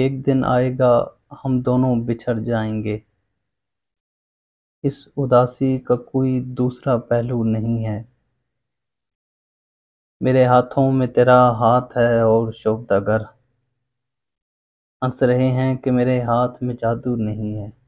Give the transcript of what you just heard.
एक दिन आएगा हम दोनों बिछड़ जाएंगे इस उदासी का कोई दूसरा पहलू नहीं है मेरे हाथों में तेरा हाथ है और शोभदागर हंस रहे हैं कि मेरे हाथ में जादू नहीं है